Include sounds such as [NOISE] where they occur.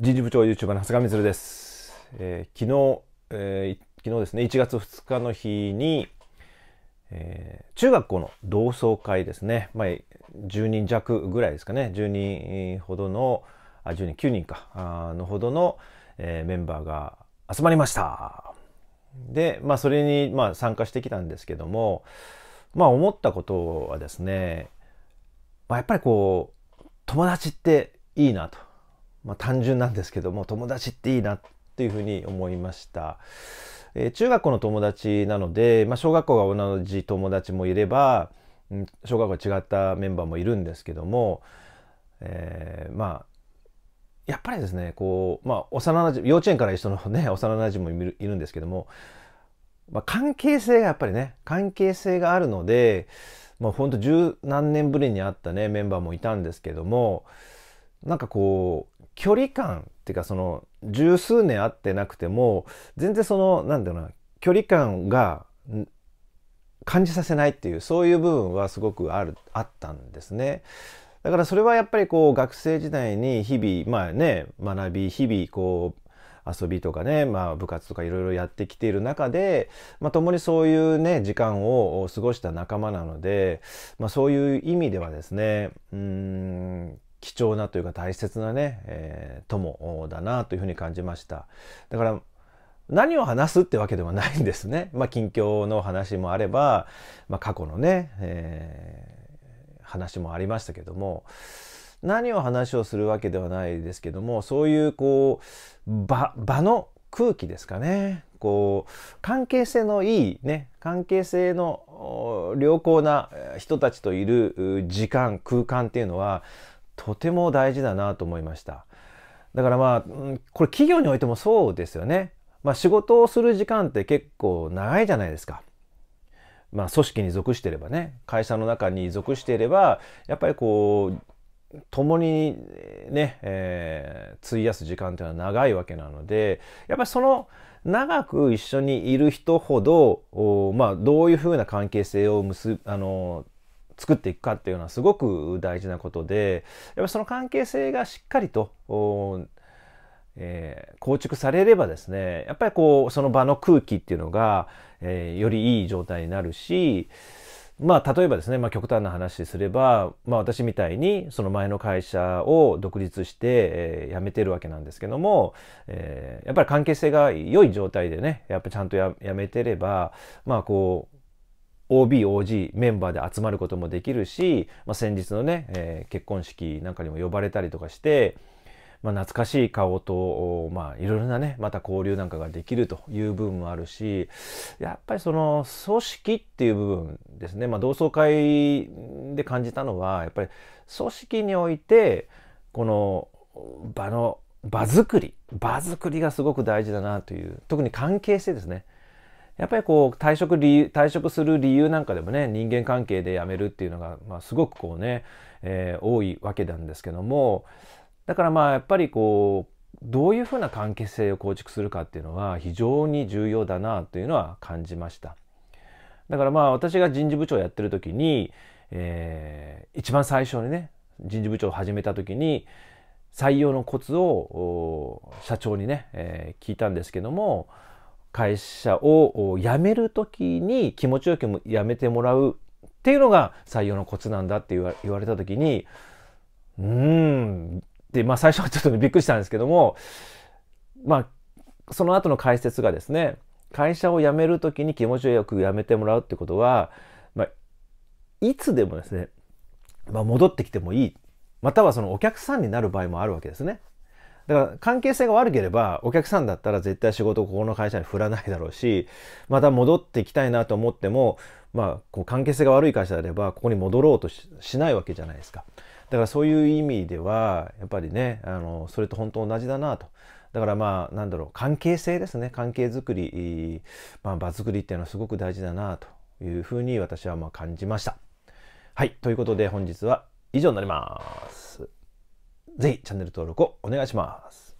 人事部長 YouTuber の長谷光です、えー、昨日、えー、昨日ですね1月2日の日に、えー、中学校の同窓会ですね、まあ、10人弱ぐらいですかね10人ほどのあ10人9人かあのほどの、えメンバーが集まりましたでまあそれに、まあ、参加してきたんですけどもまあ思ったことはですね、まあ、やっぱりこう友達っていいなとまあ、単純なんですけども友達っていいなっていうふうに思いました。えー、中学校の友達なので、まあ、小学校が同じ友達もいれば小学校違ったメンバーもいるんですけども、えー、まあやっぱりですねこう、まあ、幼なじ幼稚園から一緒のね [LAUGHS] 幼なじみもいるんですけども、まあ、関係性がやっぱりね関係性があるので、まあ、ほんと十何年ぶりに会ったねメンバーもいたんですけどもなんかこう距離感っていうかその十数年会ってなくても全然その何だろうな距離感が感じさせないっていうそういう部分はすごくあるあったんですね。だからそれはやっぱりこう学生時代に日々まあね学び日々こう遊びとかね、まあ、部活とかいろいろやってきている中で、まあ、共にそういうね時間を過ごした仲間なので、まあ、そういう意味ではですねうん貴重なというか大切なね、えー、友だなというふうに感じました。だから何を話すってわけではないんですね。[LAUGHS] まあ近況の話もあれば、まあ、過去のね、えー、話もありましたけども何を話をするわけではないですけどもそういうこう場場の空気ですかねこう関係性のいいね関係性の良好な人たちといる時間空間っていうのはとても大事だなと思いました。だからまあ、これ企業においてもそうですよね。まあ仕事をする時間って結構長いじゃないですか。まあ組織に属してればね、会社の中に属していれば、やっぱりこう、共にね、えー、費やす時間というのは長いわけなので、やっぱりその長く一緒にいる人ほど、お、まあどういうふうな関係性を結あの作っていくかっていうのはすごく大事なことでやっぱその関係性がしっかりと、えー、構築されればですねやっぱりこうその場の空気っていうのが、えー、よりいい状態になるしまあ例えばですね、まあ、極端な話すれば、まあ、私みたいにその前の会社を独立して、えー、辞めてるわけなんですけども、えー、やっぱり関係性が良い状態でねやっぱちゃんとや辞めてればまあこう OB、OG メンバーで集まることもできるし、まあ、先日のね、えー、結婚式なんかにも呼ばれたりとかして、まあ、懐かしい顔と、まあ、いろいろなね、また交流なんかができるという部分もあるし、やっぱりその組織っていう部分ですね、まあ、同窓会で感じたのは、やっぱり組織において、この場の場作り、場作りがすごく大事だなという、特に関係性ですね。やっぱりこう退職理由退職する理由なんかでもね人間関係で辞めるっていうのが、まあ、すごくこうね、えー、多いわけなんですけどもだからまあやっぱりこうどういうふうな関係性を構築するかっていうのは非常に重要だなというのは感じました。だからまあ私が人事部長をやってる時に、えー、一番最初にね人事部長を始めた時に採用のコツを社長にね、えー、聞いたんですけども会社を辞める時に気持ちよく辞めてもらうっていうのが採用のコツなんだって言われた時にうーんってまあ最初はちょっと、びっくりしたんですけどもまあその後の解説がですね会社を辞める時に気持ちよく辞めてもらうってことは、まあ、いつでもですね、まあ、戻ってきてもいいまたはそのお客さんになる場合もあるわけですね。だから関係性が悪ければお客さんだったら絶対仕事をここの会社に振らないだろうしまた戻ってきたいなと思っても、まあ、こう関係性が悪い会社であればここに戻ろうとしないわけじゃないですかだからそういう意味ではやっぱりねあのそれと本当同じだなと。だからまあなんだろう関係性ですね関係づくり、まあ、場づくりっていうのはすごく大事だなというふうに私はまあ感じました。はいということで本日は以上になります。ぜひチャンネル登録をお願いします。